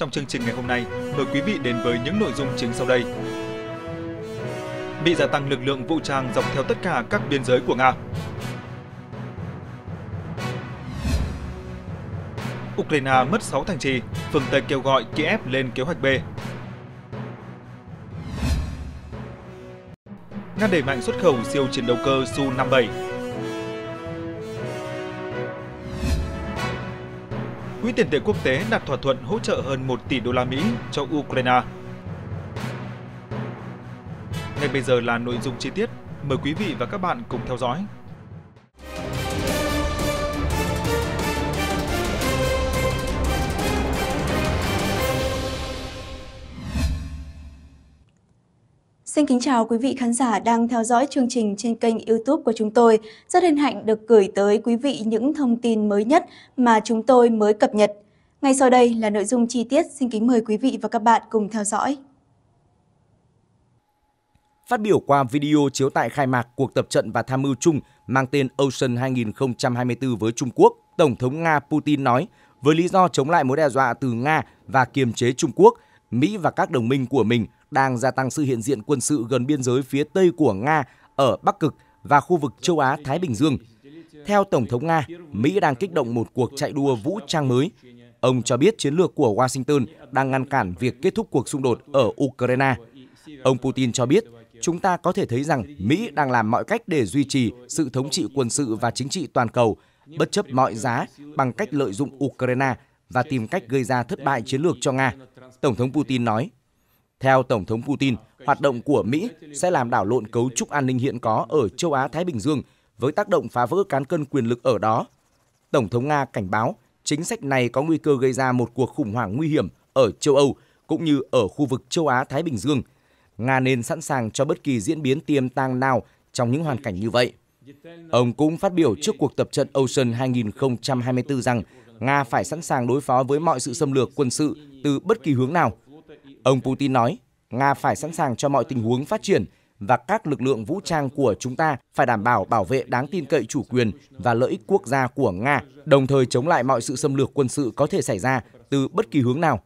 trong chương trình ngày hôm nay, mời quý vị đến với những nội dung chính sau đây. bị gia tăng lực lượng vũ trang dọc theo tất cả các biên giới của Nga. Ukraine mất 6 thành trì, phương Tây kêu gọi Kiev lên kế hoạch B. Nga đẩy mạnh xuất khẩu siêu chiến đấu cơ Su-57 Quỹ tiền tệ quốc tế đặt thỏa thuận hỗ trợ hơn 1 tỷ đô la Mỹ cho Ukraine. Ngay bây giờ là nội dung chi tiết, mời quý vị và các bạn cùng theo dõi. Xin kính chào quý vị khán giả đang theo dõi chương trình trên kênh YouTube của chúng tôi. Rất hân hạnh được gửi tới quý vị những thông tin mới nhất mà chúng tôi mới cập nhật. Ngay sau đây là nội dung chi tiết, xin kính mời quý vị và các bạn cùng theo dõi. Phát biểu qua video chiếu tại khai mạc cuộc tập trận và tham mưu chung mang tên Ocean 2024 với Trung Quốc, Tổng thống Nga Putin nói, với lý do chống lại mối đe dọa từ Nga và kiềm chế Trung Quốc, Mỹ và các đồng minh của mình – đang gia tăng sự hiện diện quân sự gần biên giới phía tây của Nga ở Bắc Cực và khu vực châu Á Thái Bình Dương. Theo Tổng thống Nga, Mỹ đang kích động một cuộc chạy đua vũ trang mới. Ông cho biết chiến lược của Washington đang ngăn cản việc kết thúc cuộc xung đột ở Ukraine. Ông Putin cho biết chúng ta có thể thấy rằng Mỹ đang làm mọi cách để duy trì sự thống trị quân sự và chính trị toàn cầu, bất chấp mọi giá bằng cách lợi dụng Ukraine và tìm cách gây ra thất bại chiến lược cho Nga. Tổng thống Putin nói, theo Tổng thống Putin, hoạt động của Mỹ sẽ làm đảo lộn cấu trúc an ninh hiện có ở châu Á-Thái Bình Dương với tác động phá vỡ cán cân quyền lực ở đó. Tổng thống Nga cảnh báo chính sách này có nguy cơ gây ra một cuộc khủng hoảng nguy hiểm ở châu Âu cũng như ở khu vực châu Á-Thái Bình Dương. Nga nên sẵn sàng cho bất kỳ diễn biến tiềm tàng nào trong những hoàn cảnh như vậy. Ông cũng phát biểu trước cuộc tập trận Ocean 2024 rằng Nga phải sẵn sàng đối phó với mọi sự xâm lược quân sự từ bất kỳ hướng nào – Ông Putin nói, Nga phải sẵn sàng cho mọi tình huống phát triển và các lực lượng vũ trang của chúng ta phải đảm bảo bảo vệ đáng tin cậy chủ quyền và lợi ích quốc gia của Nga, đồng thời chống lại mọi sự xâm lược quân sự có thể xảy ra từ bất kỳ hướng nào.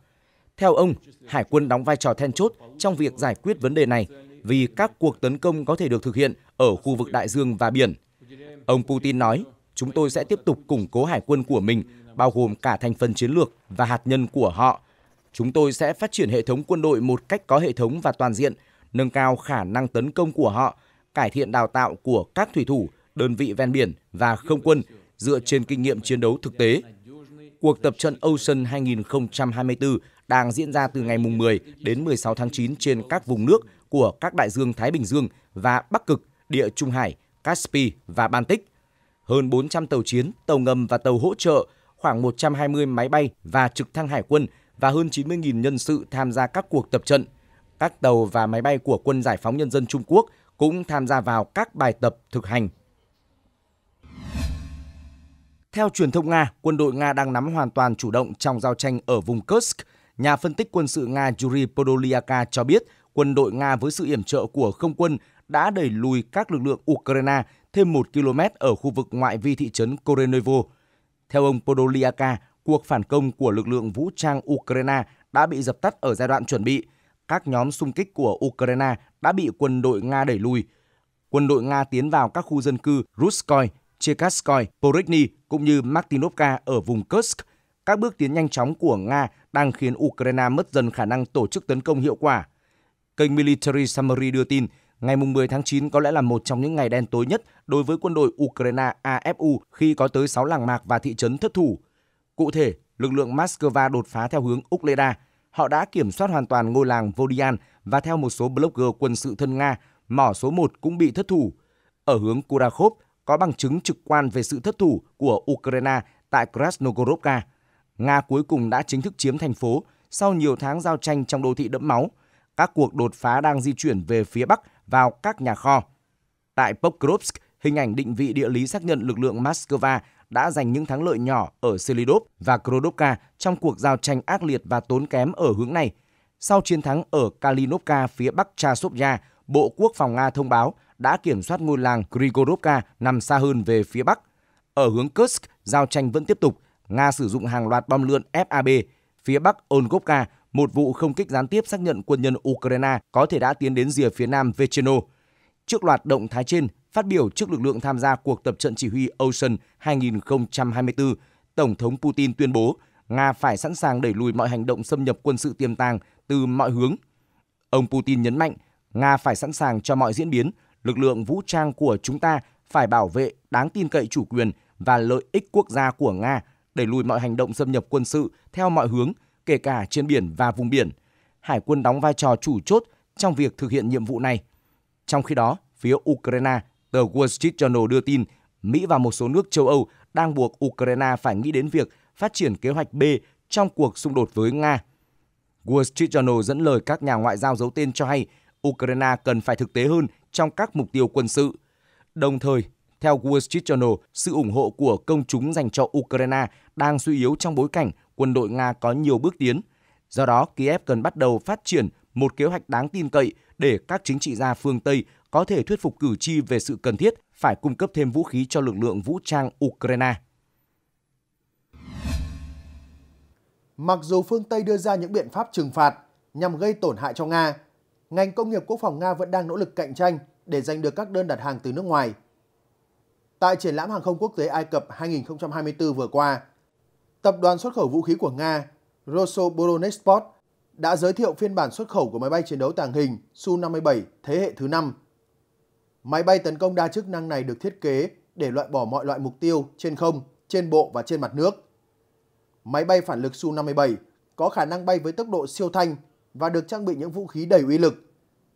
Theo ông, Hải quân đóng vai trò then chốt trong việc giải quyết vấn đề này vì các cuộc tấn công có thể được thực hiện ở khu vực đại dương và biển. Ông Putin nói, chúng tôi sẽ tiếp tục củng cố hải quân của mình, bao gồm cả thành phần chiến lược và hạt nhân của họ, Chúng tôi sẽ phát triển hệ thống quân đội một cách có hệ thống và toàn diện, nâng cao khả năng tấn công của họ, cải thiện đào tạo của các thủy thủ, đơn vị ven biển và không quân dựa trên kinh nghiệm chiến đấu thực tế. Cuộc tập trận Ocean 2024 đang diễn ra từ ngày 10 đến 16 tháng 9 trên các vùng nước của các đại dương Thái Bình Dương và Bắc Cực, Địa Trung Hải, Caspi và Baltic. Hơn 400 tàu chiến, tàu ngầm và tàu hỗ trợ, khoảng 120 máy bay và trực thăng hải quân – và hơn 90.000 nhân sự tham gia các cuộc tập trận. Các tàu và máy bay của Quân Giải phóng Nhân dân Trung Quốc cũng tham gia vào các bài tập thực hành. Theo truyền thông Nga, quân đội Nga đang nắm hoàn toàn chủ động trong giao tranh ở vùng Kursk. Nhà phân tích quân sự Nga Yuri Podolyaka cho biết quân đội Nga với sự yểm trợ của không quân đã đẩy lùi các lực lượng Ukraine thêm một km ở khu vực ngoại vi thị trấn Korenevo. Theo ông Podolyaka, cuộc phản công của lực lượng vũ trang Ukraine đã bị dập tắt ở giai đoạn chuẩn bị. Các nhóm xung kích của Ukraine đã bị quân đội Nga đẩy lùi. Quân đội Nga tiến vào các khu dân cư Ruskoy, Chekatskoy, Porechny cũng như Martinovka ở vùng Kursk. Các bước tiến nhanh chóng của Nga đang khiến Ukraine mất dần khả năng tổ chức tấn công hiệu quả. Kênh Military Summary đưa tin, ngày 10 tháng 9 có lẽ là một trong những ngày đen tối nhất đối với quân đội Ukraine AFU khi có tới 6 làng mạc và thị trấn thất thủ – Cụ thể, lực lượng Moscow đột phá theo hướng Ukleda. Họ đã kiểm soát hoàn toàn ngôi làng Vodian và theo một số blogger quân sự thân Nga, mỏ số 1 cũng bị thất thủ. Ở hướng Kurakhov, có bằng chứng trực quan về sự thất thủ của Ukraine tại Krasnogorovka. Nga cuối cùng đã chính thức chiếm thành phố sau nhiều tháng giao tranh trong đô thị đẫm máu. Các cuộc đột phá đang di chuyển về phía bắc vào các nhà kho. Tại Pokrovsk, hình ảnh định vị địa lý xác nhận lực lượng Moscow đã giành những thắng lợi nhỏ ở Selidov và Krodovka trong cuộc giao tranh ác liệt và tốn kém ở hướng này. Sau chiến thắng ở Kalinovka phía bắc Chasovya, Bộ Quốc phòng Nga thông báo đã kiểm soát ngôi làng Grigorovka nằm xa hơn về phía bắc. Ở hướng Kursk, giao tranh vẫn tiếp tục. Nga sử dụng hàng loạt bom lượn FAB. Phía bắc Ongovka, một vụ không kích gián tiếp xác nhận quân nhân Ukraine có thể đã tiến đến rìa phía nam Vecheno. Trước loạt động thái trên, Phát biểu trước lực lượng tham gia cuộc tập trận chỉ huy Ocean 2024, Tổng thống Putin tuyên bố Nga phải sẵn sàng đẩy lùi mọi hành động xâm nhập quân sự tiềm tàng từ mọi hướng. Ông Putin nhấn mạnh, Nga phải sẵn sàng cho mọi diễn biến, lực lượng vũ trang của chúng ta phải bảo vệ đáng tin cậy chủ quyền và lợi ích quốc gia của Nga, đẩy lùi mọi hành động xâm nhập quân sự theo mọi hướng, kể cả trên biển và vùng biển. Hải quân đóng vai trò chủ chốt trong việc thực hiện nhiệm vụ này. Trong khi đó, phía Ukraine tờ Wall Street Journal đưa tin, Mỹ và một số nước châu Âu đang buộc Ukraine phải nghĩ đến việc phát triển kế hoạch B trong cuộc xung đột với Nga. Wall Street Journal dẫn lời các nhà ngoại giao giấu tên cho hay Ukraine cần phải thực tế hơn trong các mục tiêu quân sự. Đồng thời, theo Wall Street Journal, sự ủng hộ của công chúng dành cho Ukraine đang suy yếu trong bối cảnh quân đội Nga có nhiều bước tiến. Do đó, Kiev cần bắt đầu phát triển một kế hoạch đáng tin cậy để các chính trị gia phương Tây có thể thuyết phục cử tri về sự cần thiết phải cung cấp thêm vũ khí cho lực lượng vũ trang Ukraine. Mặc dù phương Tây đưa ra những biện pháp trừng phạt nhằm gây tổn hại cho Nga, ngành công nghiệp quốc phòng Nga vẫn đang nỗ lực cạnh tranh để giành được các đơn đặt hàng từ nước ngoài. Tại triển lãm hàng không quốc tế Ai Cập 2024 vừa qua, tập đoàn xuất khẩu vũ khí của Nga Rosoboronexport đã giới thiệu phiên bản xuất khẩu của máy bay chiến đấu tàng hình Su-57 thế hệ thứ 5 Máy bay tấn công đa chức năng này được thiết kế để loại bỏ mọi loại mục tiêu trên không, trên bộ và trên mặt nước. Máy bay phản lực Su-57 có khả năng bay với tốc độ siêu thanh và được trang bị những vũ khí đầy uy lực,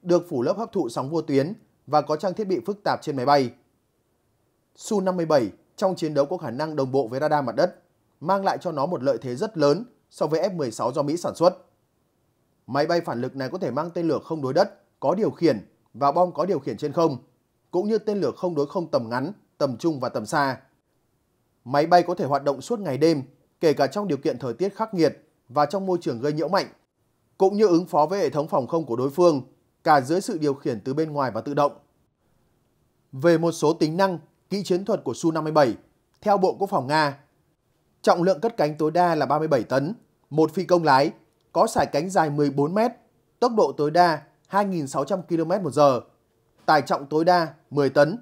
được phủ lớp hấp thụ sóng vô tuyến và có trang thiết bị phức tạp trên máy bay. Su-57 trong chiến đấu có khả năng đồng bộ với radar mặt đất, mang lại cho nó một lợi thế rất lớn so với F-16 do Mỹ sản xuất. Máy bay phản lực này có thể mang tên lửa không đối đất, có điều khiển và bom có điều khiển trên không cũng như tên lửa không đối không tầm ngắn, tầm trung và tầm xa. Máy bay có thể hoạt động suốt ngày đêm, kể cả trong điều kiện thời tiết khắc nghiệt và trong môi trường gây nhiễu mạnh, cũng như ứng phó với hệ thống phòng không của đối phương, cả dưới sự điều khiển từ bên ngoài và tự động. Về một số tính năng, kỹ chiến thuật của Su-57, theo Bộ Quốc phòng Nga, trọng lượng cất cánh tối đa là 37 tấn, một phi công lái, có sải cánh dài 14 mét, tốc độ tối đa 2.600 km một giờ, tài trọng tối đa 10 tấn,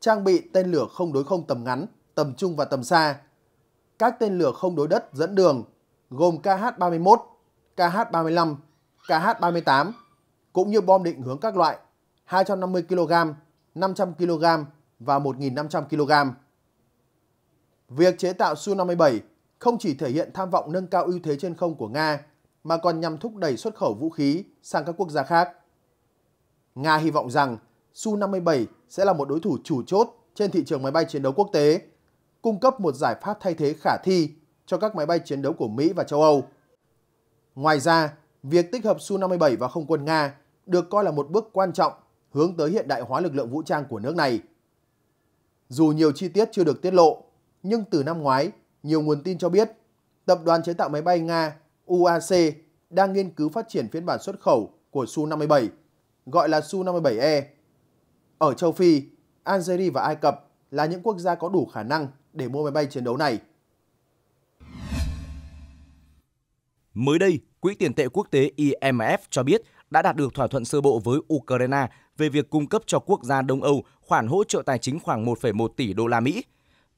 trang bị tên lửa không đối không tầm ngắn, tầm trung và tầm xa, các tên lửa không đối đất dẫn đường gồm KH-31, KH-35, KH-38 cũng như bom định hướng các loại 250 kg, 500 kg và 1.500 kg. Việc chế tạo Su-57 không chỉ thể hiện tham vọng nâng cao ưu thế trên không của Nga mà còn nhằm thúc đẩy xuất khẩu vũ khí sang các quốc gia khác. Nga hy vọng rằng Su-57 sẽ là một đối thủ chủ chốt trên thị trường máy bay chiến đấu quốc tế, cung cấp một giải pháp thay thế khả thi cho các máy bay chiến đấu của Mỹ và châu Âu. Ngoài ra, việc tích hợp Su-57 vào không quân Nga được coi là một bước quan trọng hướng tới hiện đại hóa lực lượng vũ trang của nước này. Dù nhiều chi tiết chưa được tiết lộ, nhưng từ năm ngoái, nhiều nguồn tin cho biết tập đoàn chế tạo máy bay Nga UAC đang nghiên cứu phát triển phiên bản xuất khẩu của Su-57, gọi là Su-57E, ở châu Phi, Algeria và Ai Cập là những quốc gia có đủ khả năng để mua máy bay chiến đấu này. Mới đây, Quỹ tiền tệ quốc tế IMF cho biết đã đạt được thỏa thuận sơ bộ với Ukraine về việc cung cấp cho quốc gia Đông Âu khoản hỗ trợ tài chính khoảng 1,1 tỷ đô la Mỹ.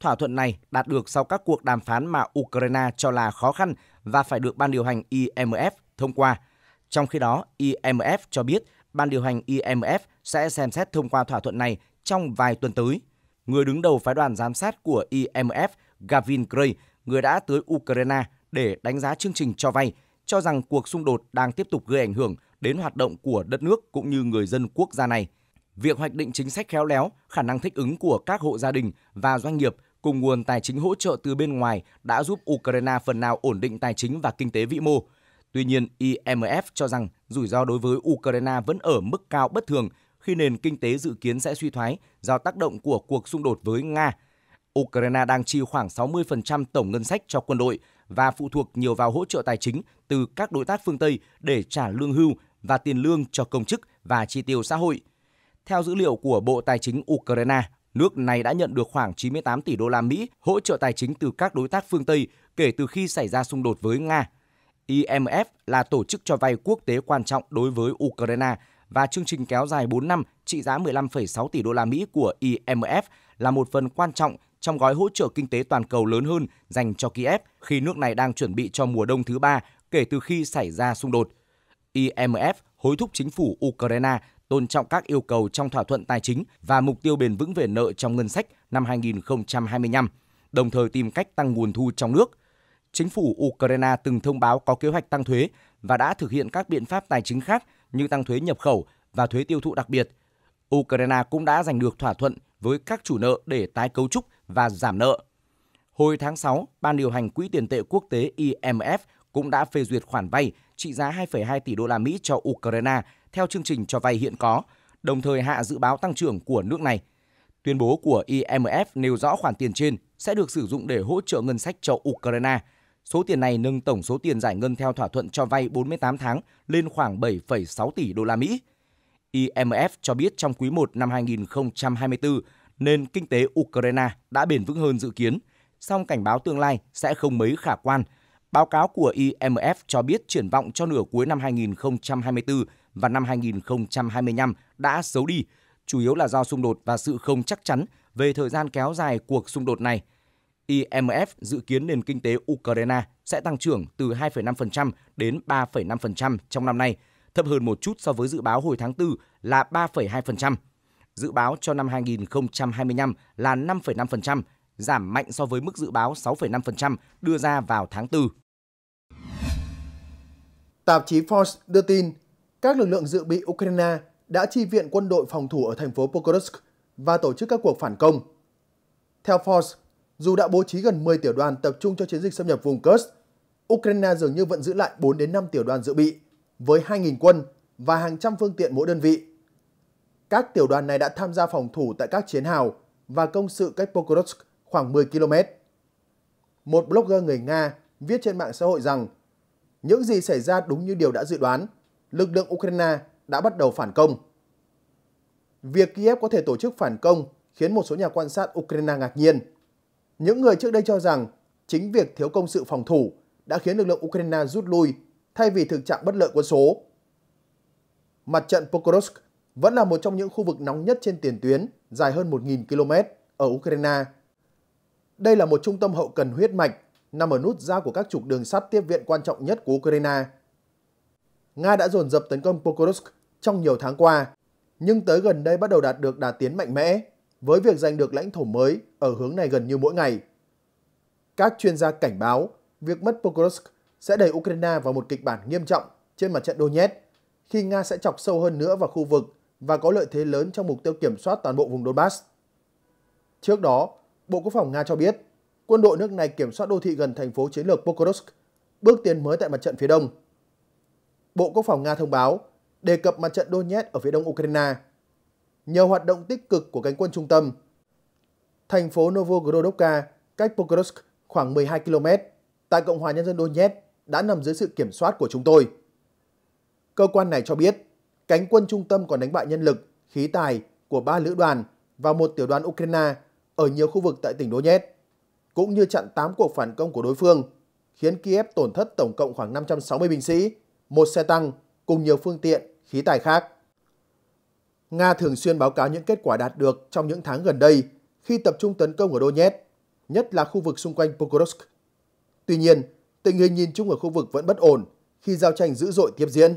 Thỏa thuận này đạt được sau các cuộc đàm phán mà Ukraine cho là khó khăn và phải được ban điều hành IMF thông qua. Trong khi đó, IMF cho biết ban điều hành IMF sẽ xem xét thông qua thỏa thuận này trong vài tuần tới. Người đứng đầu phái đoàn giám sát của IMF, Gavin Gray, người đã tới Ukraine để đánh giá chương trình cho vay, cho rằng cuộc xung đột đang tiếp tục gây ảnh hưởng đến hoạt động của đất nước cũng như người dân quốc gia này. Việc hoạch định chính sách khéo léo, khả năng thích ứng của các hộ gia đình và doanh nghiệp cùng nguồn tài chính hỗ trợ từ bên ngoài đã giúp Ukraine phần nào ổn định tài chính và kinh tế vĩ mô – Tuy nhiên, IMF cho rằng rủi ro đối với Ukraine vẫn ở mức cao bất thường khi nền kinh tế dự kiến sẽ suy thoái do tác động của cuộc xung đột với Nga. Ukraine đang chi khoảng 60% tổng ngân sách cho quân đội và phụ thuộc nhiều vào hỗ trợ tài chính từ các đối tác phương Tây để trả lương hưu và tiền lương cho công chức và chi tiêu xã hội. Theo dữ liệu của Bộ Tài chính Ukraine, nước này đã nhận được khoảng 98 tỷ đô la Mỹ hỗ trợ tài chính từ các đối tác phương Tây kể từ khi xảy ra xung đột với Nga IMF là tổ chức cho vay quốc tế quan trọng đối với Ukraine và chương trình kéo dài 4 năm trị giá 15,6 tỷ đô la Mỹ của IMF là một phần quan trọng trong gói hỗ trợ kinh tế toàn cầu lớn hơn dành cho Kiev khi nước này đang chuẩn bị cho mùa đông thứ ba kể từ khi xảy ra xung đột. IMF hối thúc chính phủ Ukraine tôn trọng các yêu cầu trong thỏa thuận tài chính và mục tiêu bền vững về nợ trong ngân sách năm 2025, đồng thời tìm cách tăng nguồn thu trong nước – chính phủ Ukraine từng thông báo có kế hoạch tăng thuế và đã thực hiện các biện pháp tài chính khác như tăng thuế nhập khẩu và thuế tiêu thụ đặc biệt. Ukraine cũng đã giành được thỏa thuận với các chủ nợ để tái cấu trúc và giảm nợ. Hồi tháng 6, Ban điều hành Quỹ tiền tệ quốc tế IMF cũng đã phê duyệt khoản vay trị giá 2,2 tỷ đô la Mỹ cho Ukraine theo chương trình cho vay hiện có, đồng thời hạ dự báo tăng trưởng của nước này. Tuyên bố của IMF nêu rõ khoản tiền trên sẽ được sử dụng để hỗ trợ ngân sách cho Ukraine – Số tiền này nâng tổng số tiền giải ngân theo thỏa thuận cho vay 48 tháng lên khoảng 7,6 tỷ đô la Mỹ. IMF cho biết trong quý 1 năm 2024, nền kinh tế Ukraine đã bền vững hơn dự kiến, song cảnh báo tương lai sẽ không mấy khả quan. Báo cáo của IMF cho biết triển vọng cho nửa cuối năm 2024 và năm 2025 đã xấu đi, chủ yếu là do xung đột và sự không chắc chắn về thời gian kéo dài cuộc xung đột này – IMF dự kiến nền kinh tế Ukraine sẽ tăng trưởng từ 2,5% đến 3,5% trong năm nay, thấp hơn một chút so với dự báo hồi tháng 4 là 3,2%. Dự báo cho năm 2025 là 5,5%, giảm mạnh so với mức dự báo 6,5% đưa ra vào tháng 4. Tạp chí Forbes đưa tin, các lực lượng dự bị Ukraine đã chi viện quân đội phòng thủ ở thành phố Pokrovsk và tổ chức các cuộc phản công. Theo Forbes, dù đã bố trí gần 10 tiểu đoàn tập trung cho chiến dịch xâm nhập vùng Kursk, Ukraine dường như vẫn giữ lại 4 đến 5 tiểu đoàn dự bị với 2.000 quân và hàng trăm phương tiện mỗi đơn vị. Các tiểu đoàn này đã tham gia phòng thủ tại các chiến hào và công sự cách Pokrovsk khoảng 10 km. Một blogger người Nga viết trên mạng xã hội rằng những gì xảy ra đúng như điều đã dự đoán, lực lượng Ukraine đã bắt đầu phản công. Việc Kiev có thể tổ chức phản công khiến một số nhà quan sát Ukraine ngạc nhiên. Những người trước đây cho rằng chính việc thiếu công sự phòng thủ đã khiến lực lượng Ukraine rút lui thay vì thực trạng bất lợi quân số. Mặt trận Pokrovsk vẫn là một trong những khu vực nóng nhất trên tiền tuyến dài hơn 1.000 km ở Ukraine. Đây là một trung tâm hậu cần huyết mạch nằm ở nút giao của các trục đường sắt tiếp viện quan trọng nhất của Ukraine. Nga đã dồn dập tấn công Pokrovsk trong nhiều tháng qua, nhưng tới gần đây bắt đầu đạt được đà tiến mạnh mẽ với việc giành được lãnh thổ mới ở hướng này gần như mỗi ngày. Các chuyên gia cảnh báo việc mất Pokrovsk sẽ đẩy Ukraine vào một kịch bản nghiêm trọng trên mặt trận Donetsk khi Nga sẽ chọc sâu hơn nữa vào khu vực và có lợi thế lớn trong mục tiêu kiểm soát toàn bộ vùng Donbass. Trước đó, Bộ Quốc phòng Nga cho biết quân đội nước này kiểm soát đô thị gần thành phố chiến lược Pokrovsk, bước tiến mới tại mặt trận phía đông. Bộ Quốc phòng Nga thông báo đề cập mặt trận Donetsk ở phía đông Ukraine – nhờ hoạt động tích cực của cánh quân trung tâm. Thành phố Novogorodovka, cách Pokrovsk khoảng 12 km, tại Cộng hòa Nhân dân Donetsk đã nằm dưới sự kiểm soát của chúng tôi. Cơ quan này cho biết, cánh quân trung tâm còn đánh bại nhân lực, khí tài của ba lữ đoàn và một tiểu đoàn Ukraine ở nhiều khu vực tại tỉnh Donetsk, cũng như chặn 8 cuộc phản công của đối phương, khiến Kiev tổn thất tổng cộng khoảng 560 binh sĩ, một xe tăng cùng nhiều phương tiện, khí tài khác. Nga thường xuyên báo cáo những kết quả đạt được trong những tháng gần đây khi tập trung tấn công ở Donetsk, nhất là khu vực xung quanh Pokrovsk. Tuy nhiên, tình hình nhìn chung ở khu vực vẫn bất ổn khi giao tranh dữ dội tiếp diễn.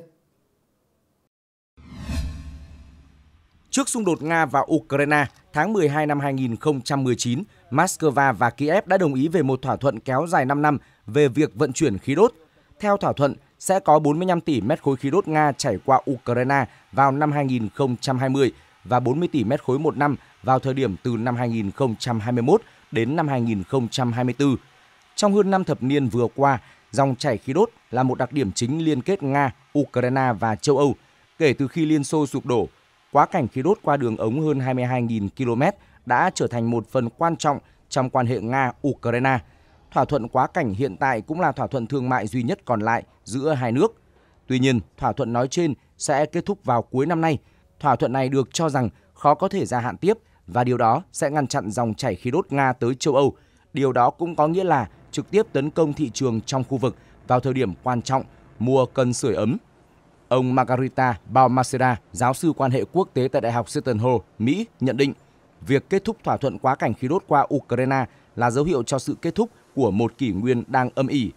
Trước xung đột Nga và Ukraine, tháng 12 năm 2019, Moscow và Kiev đã đồng ý về một thỏa thuận kéo dài 5 năm về việc vận chuyển khí đốt. Theo thỏa thuận, sẽ có 45 tỷ mét khối khí đốt Nga chảy qua Ukraine vào năm 2020 và 40 tỷ mét khối một năm vào thời điểm từ năm 2021 đến năm 2024. Trong hơn 5 thập niên vừa qua, dòng chảy khí đốt là một đặc điểm chính liên kết Nga, Ukraine và châu Âu. Kể từ khi Liên Xô sụp đổ, quá cảnh khí đốt qua đường ống hơn 22.000 km đã trở thành một phần quan trọng trong quan hệ Nga-Ukraine. Thỏa thuận quá cảnh hiện tại cũng là thỏa thuận thương mại duy nhất còn lại giữa hai nước. Tuy nhiên, thỏa thuận nói trên sẽ kết thúc vào cuối năm nay. Thỏa thuận này được cho rằng khó có thể gia hạn tiếp và điều đó sẽ ngăn chặn dòng chảy khí đốt Nga tới châu Âu. Điều đó cũng có nghĩa là trực tiếp tấn công thị trường trong khu vực vào thời điểm quan trọng mua cần sưởi ấm. Ông Margarita Balmaceda, giáo sư quan hệ quốc tế tại Đại học Seton Hall, Mỹ, nhận định việc kết thúc thỏa thuận quá cảnh khí đốt qua Ukraine là dấu hiệu cho sự kết thúc của một kỷ nguyên đang âm ỉ.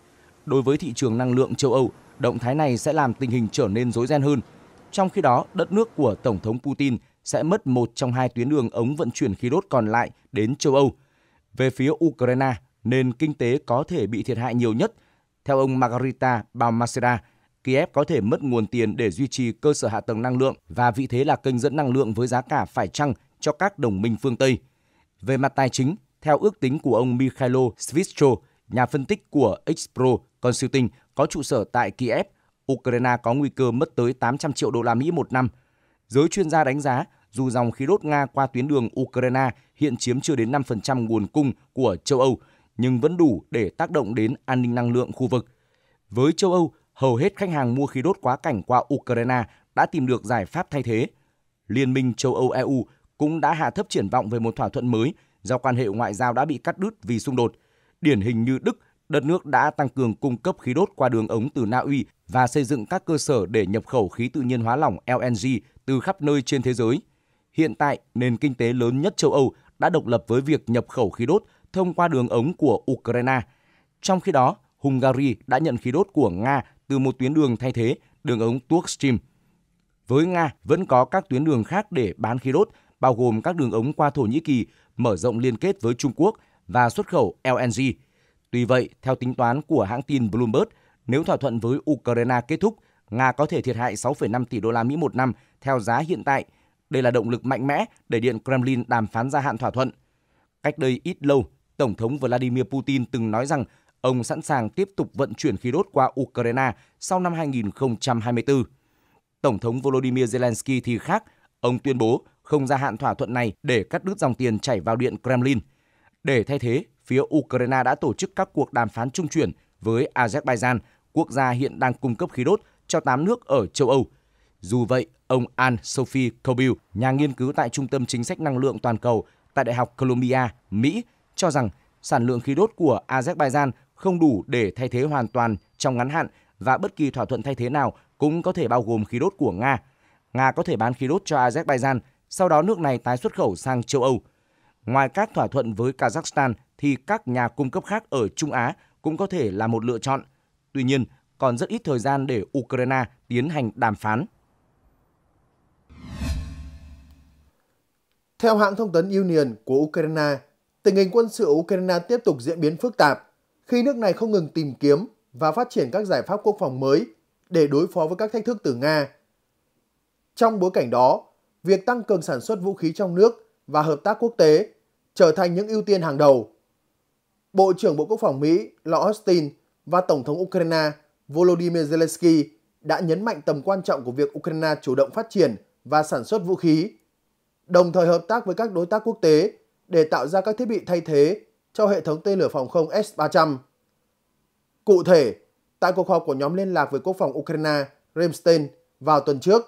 Đối với thị trường năng lượng châu Âu, động thái này sẽ làm tình hình trở nên rối ren hơn – trong khi đó, đất nước của Tổng thống Putin sẽ mất một trong hai tuyến đường ống vận chuyển khí đốt còn lại đến châu Âu. Về phía Ukraine, nền kinh tế có thể bị thiệt hại nhiều nhất. Theo ông Margarita Balmaceda, Kiev có thể mất nguồn tiền để duy trì cơ sở hạ tầng năng lượng và vị thế là kênh dẫn năng lượng với giá cả phải chăng cho các đồng minh phương Tây. Về mặt tài chính, theo ước tính của ông Mikhailo svistro nhà phân tích của Expro Consulting có trụ sở tại Kiev, Ukraine có nguy cơ mất tới 800 triệu đô la Mỹ một năm. Giới chuyên gia đánh giá, dù dòng khí đốt Nga qua tuyến đường Ukraine hiện chiếm chưa đến 5% nguồn cung của châu Âu, nhưng vẫn đủ để tác động đến an ninh năng lượng khu vực. Với châu Âu, hầu hết khách hàng mua khí đốt quá cảnh qua Ukraine đã tìm được giải pháp thay thế. Liên minh châu Âu EU cũng đã hạ thấp triển vọng về một thỏa thuận mới do quan hệ ngoại giao đã bị cắt đứt vì xung đột. Điển hình như Đức, đất nước đã tăng cường cung cấp khí đốt qua đường ống từ Na Uy và xây dựng các cơ sở để nhập khẩu khí tự nhiên hóa lỏng LNG từ khắp nơi trên thế giới. Hiện tại, nền kinh tế lớn nhất châu Âu đã độc lập với việc nhập khẩu khí đốt thông qua đường ống của Ukraine. Trong khi đó, Hungary đã nhận khí đốt của Nga từ một tuyến đường thay thế, đường ống Turk Stream. Với Nga, vẫn có các tuyến đường khác để bán khí đốt, bao gồm các đường ống qua Thổ Nhĩ Kỳ, mở rộng liên kết với Trung Quốc và xuất khẩu LNG. Tuy vậy, theo tính toán của hãng tin Bloomberg, nếu thỏa thuận với Ukraine kết thúc, Nga có thể thiệt hại 6,5 tỷ đô la Mỹ một năm theo giá hiện tại. Đây là động lực mạnh mẽ để Điện Kremlin đàm phán gia hạn thỏa thuận. Cách đây ít lâu, Tổng thống Vladimir Putin từng nói rằng ông sẵn sàng tiếp tục vận chuyển khí đốt qua Ukraine sau năm 2024. Tổng thống Volodymyr Zelensky thì khác, ông tuyên bố không gia hạn thỏa thuận này để cắt đứt dòng tiền chảy vào Điện Kremlin. Để thay thế, phía Ukraine đã tổ chức các cuộc đàm phán trung chuyển với Azerbaijan – quốc gia hiện đang cung cấp khí đốt cho 8 nước ở châu Âu. Dù vậy, ông Anne-Sophie Cobil, nhà nghiên cứu tại Trung tâm Chính sách Năng lượng Toàn cầu tại Đại học Columbia, Mỹ, cho rằng sản lượng khí đốt của Azerbaijan không đủ để thay thế hoàn toàn trong ngắn hạn và bất kỳ thỏa thuận thay thế nào cũng có thể bao gồm khí đốt của Nga. Nga có thể bán khí đốt cho Azerbaijan, sau đó nước này tái xuất khẩu sang châu Âu. Ngoài các thỏa thuận với Kazakhstan thì các nhà cung cấp khác ở Trung Á cũng có thể là một lựa chọn – Tuy nhiên, còn rất ít thời gian để Ukraine tiến hành đàm phán. Theo hãng thông tấn Union của Ukraine, tình hình quân sự Ukraine tiếp tục diễn biến phức tạp khi nước này không ngừng tìm kiếm và phát triển các giải pháp quốc phòng mới để đối phó với các thách thức từ Nga. Trong bối cảnh đó, việc tăng cường sản xuất vũ khí trong nước và hợp tác quốc tế trở thành những ưu tiên hàng đầu. Bộ trưởng Bộ Quốc phòng Mỹ Lloyd Austin và Tổng thống Ukraine Volodymyr Zelensky đã nhấn mạnh tầm quan trọng của việc Ukraine chủ động phát triển và sản xuất vũ khí, đồng thời hợp tác với các đối tác quốc tế để tạo ra các thiết bị thay thế cho hệ thống tên lửa phòng không S-300. Cụ thể, tại cuộc họp của nhóm liên lạc với quốc phòng Ukraine Remstein vào tuần trước,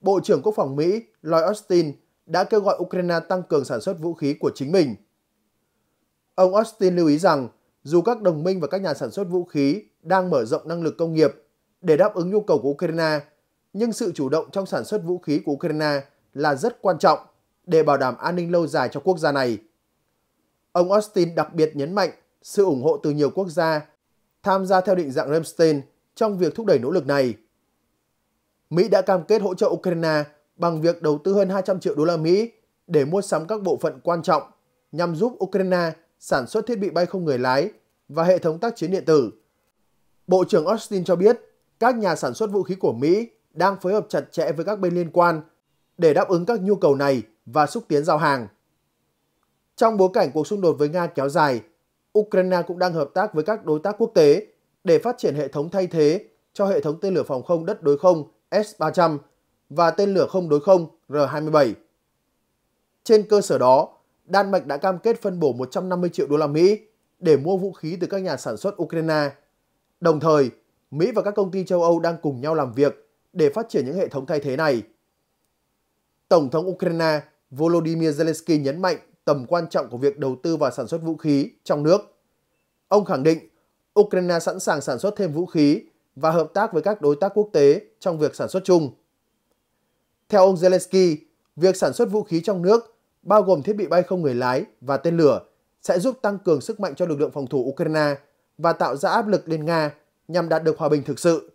Bộ trưởng Quốc phòng Mỹ Lloyd Austin đã kêu gọi Ukraine tăng cường sản xuất vũ khí của chính mình. Ông Austin lưu ý rằng dù các đồng minh và các nhà sản xuất vũ khí đang mở rộng năng lực công nghiệp để đáp ứng nhu cầu của Ukraine, nhưng sự chủ động trong sản xuất vũ khí của Ukraine là rất quan trọng để bảo đảm an ninh lâu dài cho quốc gia này. Ông Austin đặc biệt nhấn mạnh sự ủng hộ từ nhiều quốc gia tham gia theo định dạng Ramstein trong việc thúc đẩy nỗ lực này. Mỹ đã cam kết hỗ trợ Ukraine bằng việc đầu tư hơn 200 triệu đô la Mỹ để mua sắm các bộ phận quan trọng nhằm giúp Ukraine sản xuất thiết bị bay không người lái và hệ thống tác chiến điện tử. Bộ trưởng Austin cho biết, các nhà sản xuất vũ khí của Mỹ đang phối hợp chặt chẽ với các bên liên quan để đáp ứng các nhu cầu này và xúc tiến giao hàng. Trong bối cảnh cuộc xung đột với Nga kéo dài, Ukraine cũng đang hợp tác với các đối tác quốc tế để phát triển hệ thống thay thế cho hệ thống tên lửa phòng không đất đối không S-300 và tên lửa không đối không R-27. Trên cơ sở đó, Đan Mạch đã cam kết phân bổ 150 triệu đô la Mỹ để mua vũ khí từ các nhà sản xuất Ukraine. Đồng thời, Mỹ và các công ty châu Âu đang cùng nhau làm việc để phát triển những hệ thống thay thế này. Tổng thống Ukraine Volodymyr Zelensky nhấn mạnh tầm quan trọng của việc đầu tư và sản xuất vũ khí trong nước. Ông khẳng định Ukraine sẵn sàng sản xuất thêm vũ khí và hợp tác với các đối tác quốc tế trong việc sản xuất chung. Theo ông Zelensky, việc sản xuất vũ khí trong nước bao gồm thiết bị bay không người lái và tên lửa, sẽ giúp tăng cường sức mạnh cho lực lượng phòng thủ Ukraine và tạo ra áp lực lên Nga nhằm đạt được hòa bình thực sự.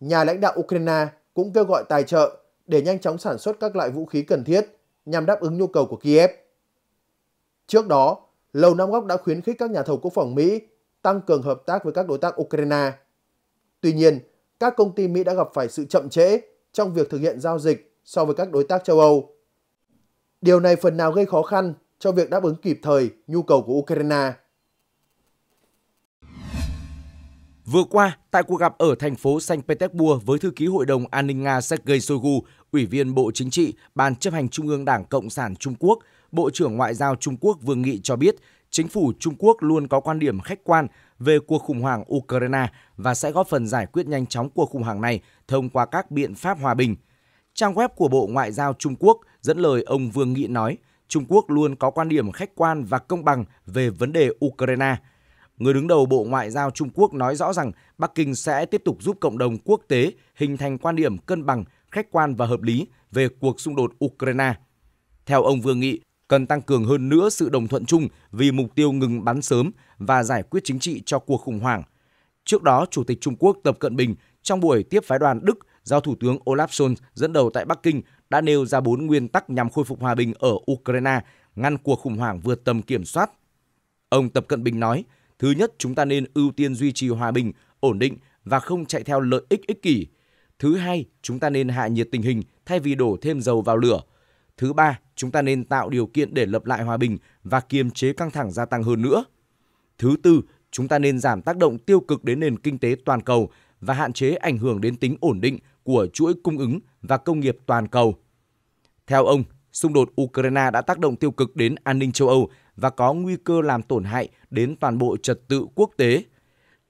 Nhà lãnh đạo Ukraine cũng kêu gọi tài trợ để nhanh chóng sản xuất các loại vũ khí cần thiết nhằm đáp ứng nhu cầu của Kiev. Trước đó, Lầu Năm Góc đã khuyến khích các nhà thầu quốc phòng Mỹ tăng cường hợp tác với các đối tác Ukraine. Tuy nhiên, các công ty Mỹ đã gặp phải sự chậm trễ trong việc thực hiện giao dịch so với các đối tác châu Âu. Điều này phần nào gây khó khăn cho việc đáp ứng kịp thời nhu cầu của Ukraine. Vừa qua, tại cuộc gặp ở thành phố Saint Petersburg với thư ký Hội đồng An ninh Nga Sergei Shoigu, Ủy viên Bộ Chính trị, Ban chấp hành Trung ương Đảng Cộng sản Trung Quốc, Bộ trưởng Ngoại giao Trung Quốc Vương Nghị cho biết, chính phủ Trung Quốc luôn có quan điểm khách quan về cuộc khủng hoảng Ukraine và sẽ góp phần giải quyết nhanh chóng cuộc khủng hoảng này thông qua các biện pháp hòa bình. Trang web của Bộ Ngoại giao Trung Quốc – Dẫn lời ông Vương Nghị nói, Trung Quốc luôn có quan điểm khách quan và công bằng về vấn đề Ukraine. Người đứng đầu Bộ Ngoại giao Trung Quốc nói rõ rằng Bắc Kinh sẽ tiếp tục giúp cộng đồng quốc tế hình thành quan điểm cân bằng, khách quan và hợp lý về cuộc xung đột Ukraine. Theo ông Vương Nghị, cần tăng cường hơn nữa sự đồng thuận chung vì mục tiêu ngừng bắn sớm và giải quyết chính trị cho cuộc khủng hoảng. Trước đó, Chủ tịch Trung Quốc Tập Cận Bình trong buổi tiếp phái đoàn Đức do Thủ tướng Olaf Scholz dẫn đầu tại Bắc Kinh đã nêu ra bốn nguyên tắc nhằm khôi phục hòa bình ở Ukraine, ngăn cuộc khủng hoảng vượt tầm kiểm soát. Ông Tập Cận Bình nói, thứ nhất chúng ta nên ưu tiên duy trì hòa bình, ổn định và không chạy theo lợi ích ích kỷ. Thứ hai, chúng ta nên hạ nhiệt tình hình thay vì đổ thêm dầu vào lửa. Thứ ba, chúng ta nên tạo điều kiện để lập lại hòa bình và kiềm chế căng thẳng gia tăng hơn nữa. Thứ tư, chúng ta nên giảm tác động tiêu cực đến nền kinh tế toàn cầu và hạn chế ảnh hưởng đến tính ổn định của chuỗi cung ứng và công nghiệp toàn cầu. Theo ông, xung đột Ukraine đã tác động tiêu cực đến an ninh châu Âu và có nguy cơ làm tổn hại đến toàn bộ trật tự quốc tế.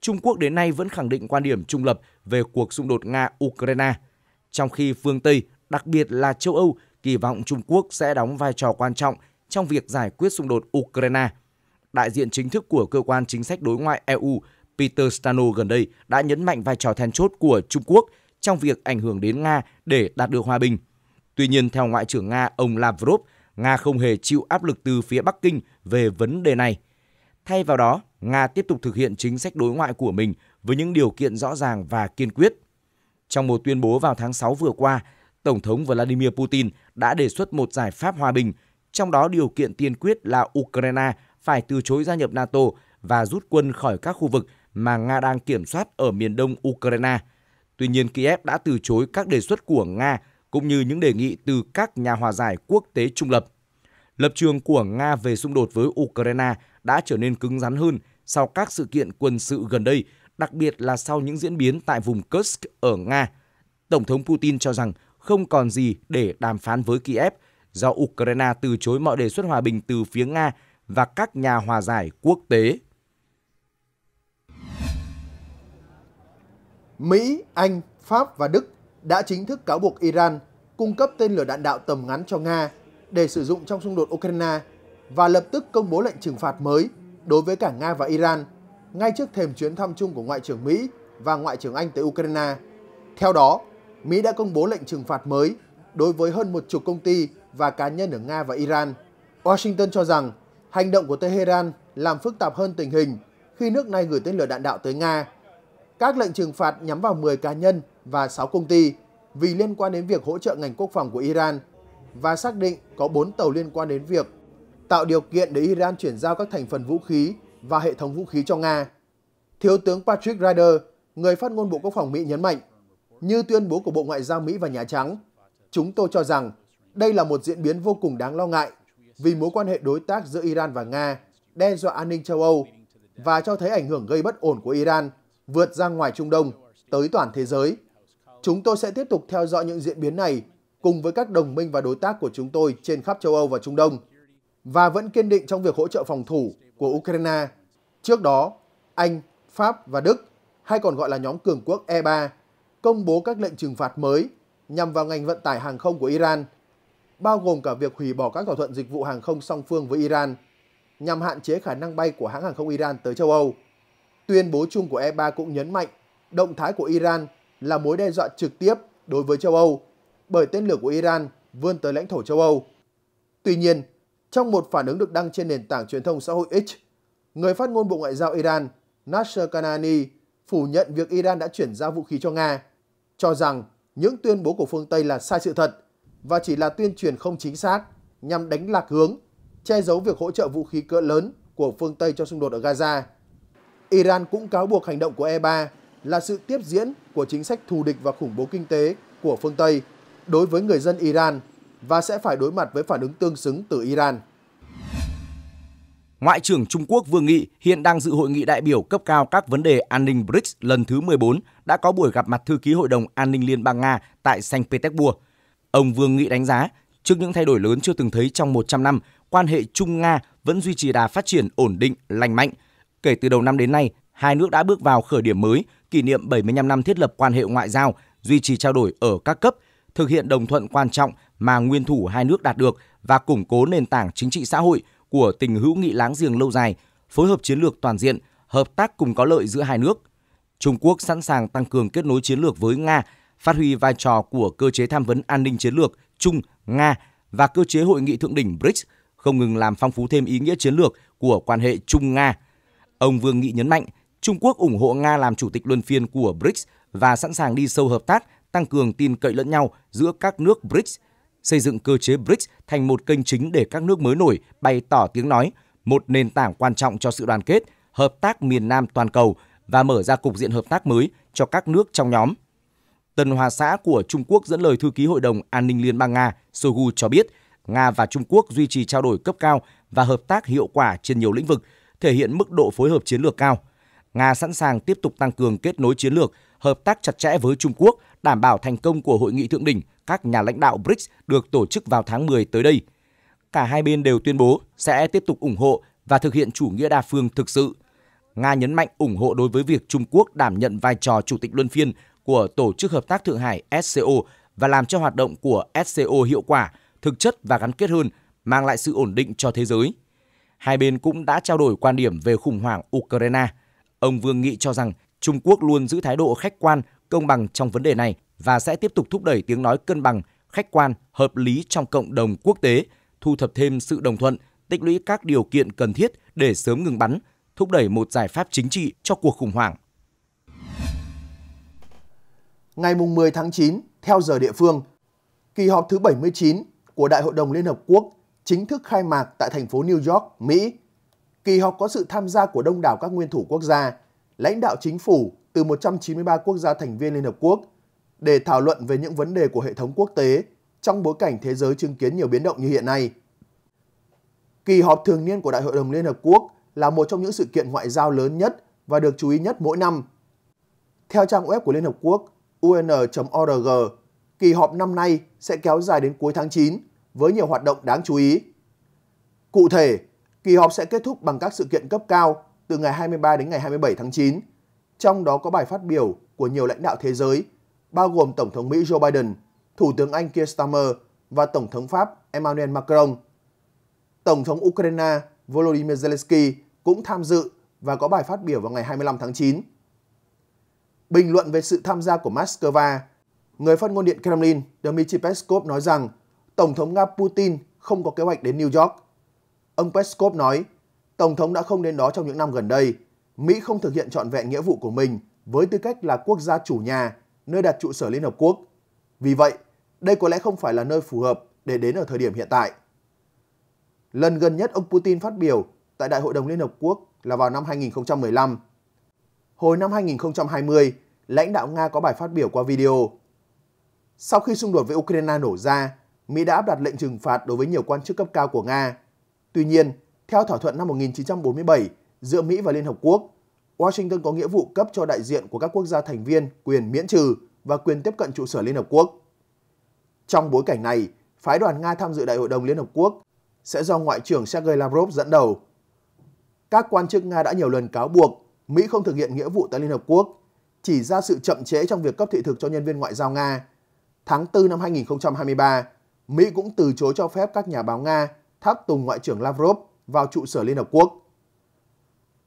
Trung Quốc đến nay vẫn khẳng định quan điểm trung lập về cuộc xung đột Nga-Ukraine, trong khi phương Tây, đặc biệt là châu Âu, kỳ vọng Trung Quốc sẽ đóng vai trò quan trọng trong việc giải quyết xung đột Ukraine. Đại diện chính thức của cơ quan chính sách đối ngoại EU Peter Stano gần đây đã nhấn mạnh vai trò then chốt của Trung Quốc – trong việc ảnh hưởng đến Nga để đạt được hòa bình. Tuy nhiên, theo Ngoại trưởng Nga ông Lavrov, Nga không hề chịu áp lực từ phía Bắc Kinh về vấn đề này. Thay vào đó, Nga tiếp tục thực hiện chính sách đối ngoại của mình với những điều kiện rõ ràng và kiên quyết. Trong một tuyên bố vào tháng 6 vừa qua, Tổng thống Vladimir Putin đã đề xuất một giải pháp hòa bình, trong đó điều kiện tiên quyết là Ukraine phải từ chối gia nhập NATO và rút quân khỏi các khu vực mà Nga đang kiểm soát ở miền đông Ukraine – Tuy nhiên, Kiev đã từ chối các đề xuất của Nga cũng như những đề nghị từ các nhà hòa giải quốc tế trung lập. Lập trường của Nga về xung đột với Ukraine đã trở nên cứng rắn hơn sau các sự kiện quân sự gần đây, đặc biệt là sau những diễn biến tại vùng Kursk ở Nga. Tổng thống Putin cho rằng không còn gì để đàm phán với Kiev do Ukraine từ chối mọi đề xuất hòa bình từ phía Nga và các nhà hòa giải quốc tế. Mỹ, Anh, Pháp và Đức đã chính thức cáo buộc Iran cung cấp tên lửa đạn đạo tầm ngắn cho Nga để sử dụng trong xung đột Ukraine và lập tức công bố lệnh trừng phạt mới đối với cả Nga và Iran ngay trước thềm chuyến thăm chung của Ngoại trưởng Mỹ và Ngoại trưởng Anh tới Ukraine. Theo đó, Mỹ đã công bố lệnh trừng phạt mới đối với hơn một chục công ty và cá nhân ở Nga và Iran. Washington cho rằng hành động của Tehran làm phức tạp hơn tình hình khi nước này gửi tên lửa đạn đạo tới Nga các lệnh trừng phạt nhắm vào 10 cá nhân và 6 công ty vì liên quan đến việc hỗ trợ ngành quốc phòng của Iran và xác định có 4 tàu liên quan đến việc tạo điều kiện để Iran chuyển giao các thành phần vũ khí và hệ thống vũ khí cho Nga. Thiếu tướng Patrick Ryder, người phát ngôn Bộ Quốc phòng Mỹ nhấn mạnh, như tuyên bố của Bộ Ngoại giao Mỹ và Nhà Trắng, chúng tôi cho rằng đây là một diễn biến vô cùng đáng lo ngại vì mối quan hệ đối tác giữa Iran và Nga đe dọa an ninh châu Âu và cho thấy ảnh hưởng gây bất ổn của Iran vượt ra ngoài Trung Đông, tới toàn thế giới. Chúng tôi sẽ tiếp tục theo dõi những diễn biến này cùng với các đồng minh và đối tác của chúng tôi trên khắp châu Âu và Trung Đông và vẫn kiên định trong việc hỗ trợ phòng thủ của Ukraine. Trước đó, Anh, Pháp và Đức, hay còn gọi là nhóm cường quốc E3, công bố các lệnh trừng phạt mới nhằm vào ngành vận tải hàng không của Iran, bao gồm cả việc hủy bỏ các thỏa thuận dịch vụ hàng không song phương với Iran, nhằm hạn chế khả năng bay của hãng hàng không Iran tới châu Âu. Tuyên bố chung của E3 cũng nhấn mạnh động thái của Iran là mối đe dọa trực tiếp đối với châu Âu bởi tên lửa của Iran vươn tới lãnh thổ châu Âu. Tuy nhiên, trong một phản ứng được đăng trên nền tảng truyền thông xã hội X, người phát ngôn Bộ Ngoại giao Iran Nasser Kanani phủ nhận việc Iran đã chuyển giao vũ khí cho Nga, cho rằng những tuyên bố của phương Tây là sai sự thật và chỉ là tuyên truyền không chính xác nhằm đánh lạc hướng, che giấu việc hỗ trợ vũ khí cỡ lớn của phương Tây cho xung đột ở Gaza. Iran cũng cáo buộc hành động của E3 là sự tiếp diễn của chính sách thù địch và khủng bố kinh tế của phương Tây đối với người dân Iran và sẽ phải đối mặt với phản ứng tương xứng từ Iran. Ngoại trưởng Trung Quốc Vương Nghị hiện đang dự hội nghị đại biểu cấp cao các vấn đề an ninh BRICS lần thứ 14 đã có buổi gặp mặt thư ký Hội đồng An ninh Liên bang Nga tại Saint Petersburg. Ông Vương Nghị đánh giá, trước những thay đổi lớn chưa từng thấy trong 100 năm, quan hệ Trung-Nga vẫn duy trì đà phát triển ổn định, lành mạnh – Kể từ đầu năm đến nay, hai nước đã bước vào khởi điểm mới, kỷ niệm 75 năm thiết lập quan hệ ngoại giao, duy trì trao đổi ở các cấp, thực hiện đồng thuận quan trọng mà nguyên thủ hai nước đạt được và củng cố nền tảng chính trị xã hội của tình hữu nghị láng giềng lâu dài, phối hợp chiến lược toàn diện, hợp tác cùng có lợi giữa hai nước. Trung Quốc sẵn sàng tăng cường kết nối chiến lược với Nga, phát huy vai trò của cơ chế tham vấn an ninh chiến lược Trung Nga và cơ chế hội nghị thượng đỉnh BRICS không ngừng làm phong phú thêm ý nghĩa chiến lược của quan hệ Trung Nga. Ông Vương Nghị nhấn mạnh, Trung Quốc ủng hộ Nga làm chủ tịch luân phiên của BRICS và sẵn sàng đi sâu hợp tác, tăng cường tin cậy lẫn nhau giữa các nước BRICS, xây dựng cơ chế BRICS thành một kênh chính để các nước mới nổi bày tỏ tiếng nói, một nền tảng quan trọng cho sự đoàn kết, hợp tác miền Nam toàn cầu và mở ra cục diện hợp tác mới cho các nước trong nhóm. Tân Hòa Xã của Trung Quốc dẫn lời thư ký Hội đồng An ninh Liên bang Nga Shoigu cho biết, Nga và Trung Quốc duy trì trao đổi cấp cao và hợp tác hiệu quả trên nhiều lĩnh vực, thể hiện mức độ phối hợp chiến lược cao. Nga sẵn sàng tiếp tục tăng cường kết nối chiến lược, hợp tác chặt chẽ với Trung Quốc, đảm bảo thành công của hội nghị thượng đỉnh các nhà lãnh đạo BRICS được tổ chức vào tháng 10 tới đây. Cả hai bên đều tuyên bố sẽ tiếp tục ủng hộ và thực hiện chủ nghĩa đa phương thực sự. Nga nhấn mạnh ủng hộ đối với việc Trung Quốc đảm nhận vai trò chủ tịch luân phiên của Tổ chức Hợp tác Thượng Hải SCO và làm cho hoạt động của SCO hiệu quả, thực chất và gắn kết hơn, mang lại sự ổn định cho thế giới hai bên cũng đã trao đổi quan điểm về khủng hoảng Ukraine. Ông Vương Nghị cho rằng Trung Quốc luôn giữ thái độ khách quan, công bằng trong vấn đề này và sẽ tiếp tục thúc đẩy tiếng nói cân bằng, khách quan, hợp lý trong cộng đồng quốc tế, thu thập thêm sự đồng thuận, tích lũy các điều kiện cần thiết để sớm ngừng bắn, thúc đẩy một giải pháp chính trị cho cuộc khủng hoảng. Ngày 10 tháng 9, theo giờ địa phương, kỳ họp thứ 79 của Đại hội đồng Liên Hợp Quốc chính thức khai mạc tại thành phố New York, Mỹ. Kỳ họp có sự tham gia của đông đảo các nguyên thủ quốc gia, lãnh đạo chính phủ từ 193 quốc gia thành viên Liên Hợp Quốc để thảo luận về những vấn đề của hệ thống quốc tế trong bối cảnh thế giới chứng kiến nhiều biến động như hiện nay. Kỳ họp thường niên của Đại hội đồng Liên Hợp Quốc là một trong những sự kiện ngoại giao lớn nhất và được chú ý nhất mỗi năm. Theo trang web của Liên Hợp Quốc, un.org, kỳ họp năm nay sẽ kéo dài đến cuối tháng 9 với nhiều hoạt động đáng chú ý. Cụ thể, kỳ họp sẽ kết thúc bằng các sự kiện cấp cao từ ngày 23 đến ngày 27 tháng 9, trong đó có bài phát biểu của nhiều lãnh đạo thế giới, bao gồm Tổng thống Mỹ Joe Biden, Thủ tướng Anh Keir Starmer và Tổng thống Pháp Emmanuel Macron. Tổng thống Ukraine Volodymyr Zelensky cũng tham dự và có bài phát biểu vào ngày 25 tháng 9. Bình luận về sự tham gia của Moscow, người phát ngôn điện Kremlin Dmitry Peskov nói rằng Tổng thống Nga Putin không có kế hoạch đến New York. Ông Peskov nói, Tổng thống đã không đến đó trong những năm gần đây. Mỹ không thực hiện trọn vẹn nghĩa vụ của mình với tư cách là quốc gia chủ nhà, nơi đặt trụ sở Liên Hợp Quốc. Vì vậy, đây có lẽ không phải là nơi phù hợp để đến ở thời điểm hiện tại. Lần gần nhất ông Putin phát biểu tại Đại hội đồng Liên Hợp Quốc là vào năm 2015. Hồi năm 2020, lãnh đạo Nga có bài phát biểu qua video. Sau khi xung đột với Ukraine nổ ra, Mỹ đã áp đặt lệnh trừng phạt đối với nhiều quan chức cấp cao của Nga. Tuy nhiên, theo thỏa thuận năm 1947 giữa Mỹ và Liên Hợp Quốc, Washington có nghĩa vụ cấp cho đại diện của các quốc gia thành viên quyền miễn trừ và quyền tiếp cận trụ sở Liên Hợp Quốc. Trong bối cảnh này, phái đoàn Nga tham dự Đại hội đồng Liên Hợp Quốc sẽ do Ngoại trưởng Sergei Lavrov dẫn đầu. Các quan chức Nga đã nhiều lần cáo buộc Mỹ không thực hiện nghĩa vụ tại Liên Hợp Quốc, chỉ ra sự chậm trễ trong việc cấp thị thực cho nhân viên ngoại giao Nga. Tháng 4 năm 2023, Mỹ cũng từ chối cho phép các nhà báo Nga tháp tùng Ngoại trưởng Lavrov vào trụ sở Liên Hợp Quốc.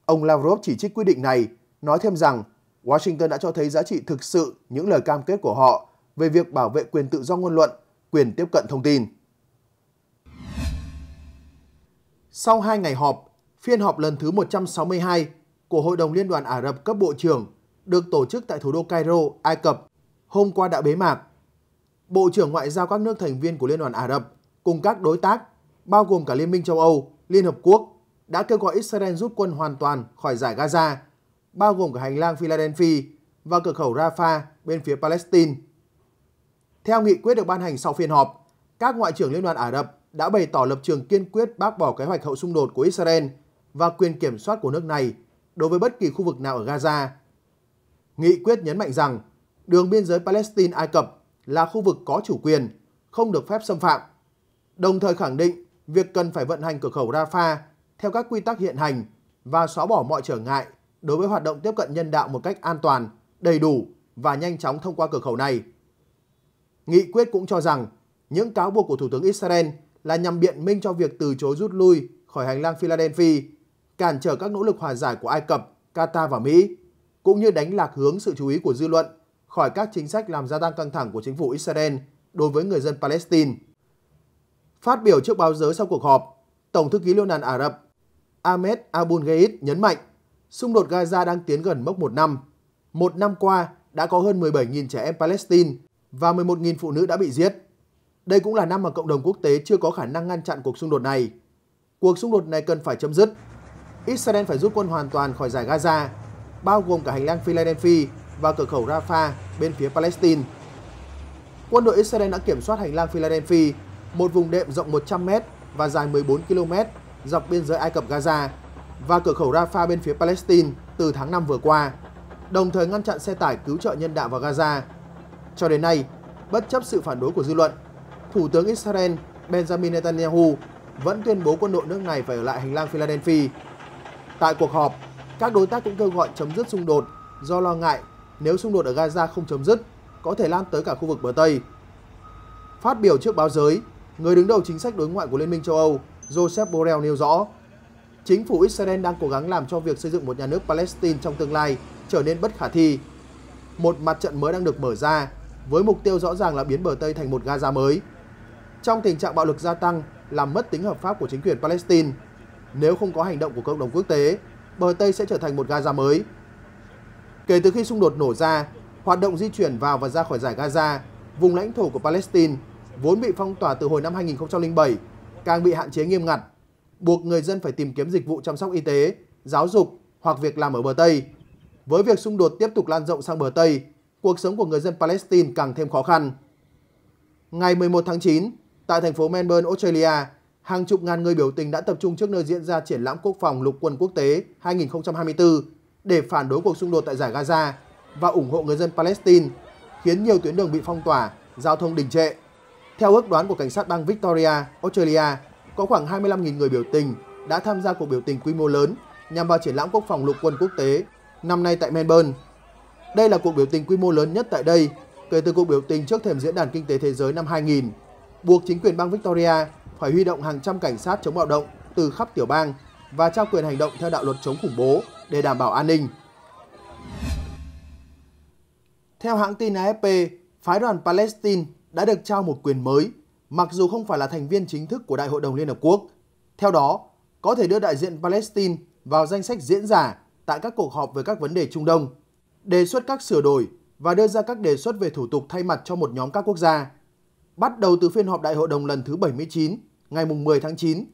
Ông Lavrov chỉ trích quyết định này, nói thêm rằng Washington đã cho thấy giá trị thực sự những lời cam kết của họ về việc bảo vệ quyền tự do ngôn luận, quyền tiếp cận thông tin. Sau 2 ngày họp, phiên họp lần thứ 162 của Hội đồng Liên đoàn Ả Rập cấp Bộ trưởng được tổ chức tại thủ đô Cairo, Ai Cập hôm qua đã bế mạc Bộ trưởng Ngoại giao các nước thành viên của Liên đoàn Ả Rập cùng các đối tác, bao gồm cả Liên minh châu Âu, Liên Hợp Quốc, đã kêu gọi Israel rút quân hoàn toàn khỏi giải Gaza, bao gồm cả hành lang Philadelphia và cửa khẩu Rafah bên phía Palestine. Theo nghị quyết được ban hành sau phiên họp, các ngoại trưởng Liên đoàn Ả Rập đã bày tỏ lập trường kiên quyết bác bỏ kế hoạch hậu xung đột của Israel và quyền kiểm soát của nước này đối với bất kỳ khu vực nào ở Gaza. Nghị quyết nhấn mạnh rằng đường biên giới Palestine-Ai Cập là khu vực có chủ quyền, không được phép xâm phạm. Đồng thời khẳng định việc cần phải vận hành cửa khẩu Rafah theo các quy tắc hiện hành và xóa bỏ mọi trở ngại đối với hoạt động tiếp cận nhân đạo một cách an toàn, đầy đủ và nhanh chóng thông qua cửa khẩu này. Nghị quyết cũng cho rằng những cáo buộc của Thủ tướng Israel là nhằm biện minh cho việc từ chối rút lui khỏi hành lang Philadelphia, cản trở các nỗ lực hòa giải của Ai Cập, Qatar và Mỹ, cũng như đánh lạc hướng sự chú ý của dư luận khỏi các chính sách làm gia tăng căng thẳng của chính phủ Israel đối với người dân Palestine. Phát biểu trước báo giới sau cuộc họp, Tổng thư ký Liên đoàn Ả Rập Ahmed Abul Gheit nhấn mạnh xung đột Gaza đang tiến gần mốc một năm. Một năm qua đã có hơn 17.000 trẻ em Palestine và 11.000 phụ nữ đã bị giết. Đây cũng là năm mà cộng đồng quốc tế chưa có khả năng ngăn chặn cuộc xung đột này. Cuộc xung đột này cần phải chấm dứt. Israel phải rút quân hoàn toàn khỏi giải Gaza, bao gồm cả hành lang Philadelphia và cửa khẩu Rafah bên phía Palestine. Quân đội Israel đã kiểm soát hành lang Philadelphia, một vùng đệm rộng 100m và dài 14 km dọc biên giới Ai Cập Gaza và cửa khẩu Rafah bên phía Palestine từ tháng 5 vừa qua, đồng thời ngăn chặn xe tải cứu trợ nhân đạo vào Gaza. Cho đến nay, bất chấp sự phản đối của dư luận, Thủ tướng Israel Benjamin Netanyahu vẫn tuyên bố quân đội nước này phải ở lại hành lang Philadelphia. Tại cuộc họp, các đối tác cũng kêu gọi chấm dứt xung đột do lo ngại nếu xung đột ở Gaza không chấm dứt, có thể lan tới cả khu vực bờ Tây. Phát biểu trước báo giới, người đứng đầu chính sách đối ngoại của Liên minh châu Âu, Joseph Borrell nêu rõ, chính phủ Israel đang cố gắng làm cho việc xây dựng một nhà nước Palestine trong tương lai trở nên bất khả thi. Một mặt trận mới đang được mở ra, với mục tiêu rõ ràng là biến bờ Tây thành một Gaza mới. Trong tình trạng bạo lực gia tăng, làm mất tính hợp pháp của chính quyền Palestine, nếu không có hành động của cộng đồng quốc tế, bờ Tây sẽ trở thành một Gaza mới. Kể từ khi xung đột nổ ra, hoạt động di chuyển vào và ra khỏi giải Gaza, vùng lãnh thổ của Palestine, vốn bị phong tỏa từ hồi năm 2007, càng bị hạn chế nghiêm ngặt, buộc người dân phải tìm kiếm dịch vụ chăm sóc y tế, giáo dục hoặc việc làm ở bờ Tây. Với việc xung đột tiếp tục lan rộng sang bờ Tây, cuộc sống của người dân Palestine càng thêm khó khăn. Ngày 11 tháng 9, tại thành phố Melbourne, Australia, hàng chục ngàn người biểu tình đã tập trung trước nơi diễn ra triển lãm quốc phòng lục quân quốc tế 2024 để phản đối cuộc xung đột tại giải Gaza và ủng hộ người dân Palestine, khiến nhiều tuyến đường bị phong tỏa, giao thông đình trệ. Theo ước đoán của cảnh sát bang Victoria, Australia, có khoảng 25.000 người biểu tình đã tham gia cuộc biểu tình quy mô lớn nhằm vào triển lãm quốc phòng lục quân quốc tế năm nay tại Melbourne. Đây là cuộc biểu tình quy mô lớn nhất tại đây kể từ cuộc biểu tình trước thềm Diễn đàn Kinh tế Thế giới năm 2000, buộc chính quyền bang Victoria phải huy động hàng trăm cảnh sát chống bạo động từ khắp tiểu bang và trao quyền hành động theo đạo luật chống khủng bố để đảm bảo an ninh. Theo hãng tin AFP, phái đoàn Palestine đã được trao một quyền mới, mặc dù không phải là thành viên chính thức của Đại hội đồng Liên Hợp Quốc. Theo đó, có thể đưa đại diện Palestine vào danh sách diễn giả tại các cuộc họp về các vấn đề Trung Đông, đề xuất các sửa đổi và đưa ra các đề xuất về thủ tục thay mặt cho một nhóm các quốc gia. Bắt đầu từ phiên họp Đại hội đồng lần thứ 79, ngày 10 tháng 9,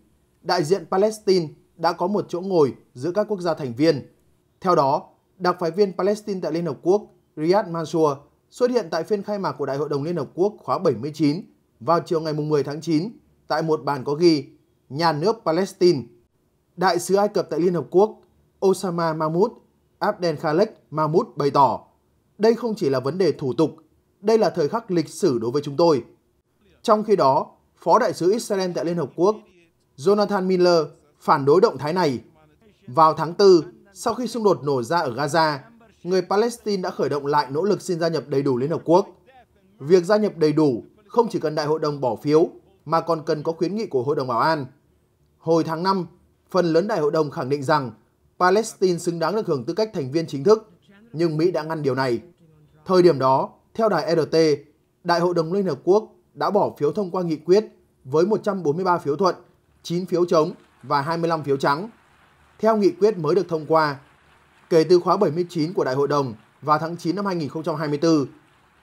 đại diện Palestine đã có một chỗ ngồi giữa các quốc gia thành viên. Theo đó, đặc phái viên Palestine tại Liên Hợp Quốc Riyad Mansour xuất hiện tại phiên khai mạc của Đại hội đồng Liên Hợp Quốc khóa 79 vào chiều ngày 10 tháng 9 tại một bàn có ghi Nhà nước Palestine. Đại sứ Ai Cập tại Liên Hợp Quốc Osama Mahmoud Abdel Khalek Mahmoud bày tỏ đây không chỉ là vấn đề thủ tục, đây là thời khắc lịch sử đối với chúng tôi. Trong khi đó, Phó Đại sứ Israel tại Liên Hợp Quốc Jonathan Miller phản đối động thái này. Vào tháng 4, sau khi xung đột nổ ra ở Gaza, người Palestine đã khởi động lại nỗ lực xin gia nhập đầy đủ Liên Hợp Quốc. Việc gia nhập đầy đủ không chỉ cần Đại hội đồng bỏ phiếu mà còn cần có khuyến nghị của Hội đồng Bảo an. Hồi tháng 5, phần lớn Đại hội đồng khẳng định rằng Palestine xứng đáng được hưởng tư cách thành viên chính thức, nhưng Mỹ đã ngăn điều này. Thời điểm đó, theo đài RT, e Đại hội đồng Liên Hợp Quốc đã bỏ phiếu thông qua nghị quyết với 143 phiếu thuận, 9 phiếu chống và 25 phiếu trắng. Theo nghị quyết mới được thông qua, kể từ khóa 79 của Đại hội đồng vào tháng 9 năm 2024,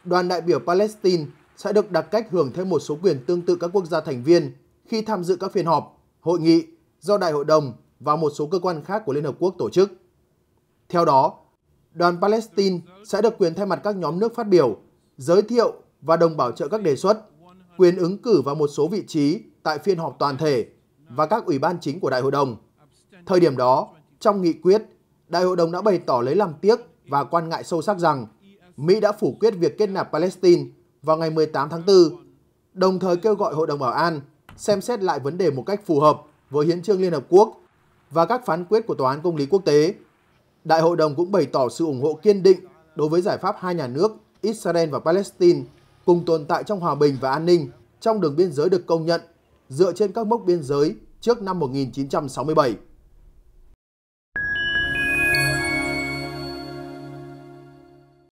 đoàn đại biểu Palestine sẽ được đặc cách hưởng thêm một số quyền tương tự các quốc gia thành viên khi tham dự các phiên họp, hội nghị do Đại hội đồng và một số cơ quan khác của Liên Hợp Quốc tổ chức. Theo đó, đoàn Palestine sẽ được quyền thay mặt các nhóm nước phát biểu, giới thiệu và đồng bảo trợ các đề xuất, quyền ứng cử vào một số vị trí tại phiên họp toàn thể và các ủy ban chính của Đại hội đồng. Thời điểm đó, trong nghị quyết, Đại hội đồng đã bày tỏ lấy làm tiếc và quan ngại sâu sắc rằng Mỹ đã phủ quyết việc kết nạp Palestine vào ngày 18 tháng 4, đồng thời kêu gọi Hội đồng Bảo an xem xét lại vấn đề một cách phù hợp với Hiến trương Liên Hợp Quốc và các phán quyết của Tòa án Công lý Quốc tế. Đại hội đồng cũng bày tỏ sự ủng hộ kiên định đối với giải pháp hai nhà nước Israel và Palestine cùng tồn tại trong hòa bình và an ninh trong đường biên giới được công nhận dựa trên các mốc biên giới trước năm 1967.